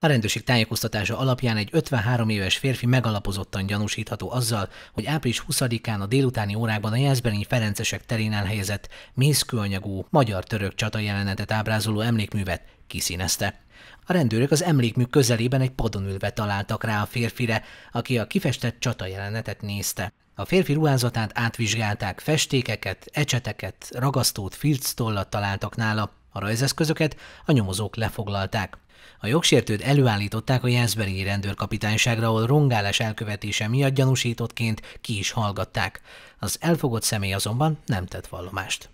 A rendőrség tájékoztatása alapján egy 53 éves férfi megalapozottan gyanúsítható azzal, hogy április 20-án a délutáni órákban a Jászberényi Ferencesek terén elhelyezett mészkőanyagú magyar-török csata jelenetet ábrázoló emlékművet kiszínezte. A rendőrök az emlékmű közelében egy padon ülve találtak rá a férfire, aki a kifestett csata jelenetet nézte. A férfi ruházatát átvizsgálták, festékeket, ecseteket, ragasztót, filctollat találtak nála, a rajzeszközöket a nyomozók lefoglalták. A jogsértőt előállították a Jászberényi rendőrkapitányságra, ahol rongálás elkövetése miatt gyanúsítottként ki is hallgatták. Az elfogott személy azonban nem tett vallomást.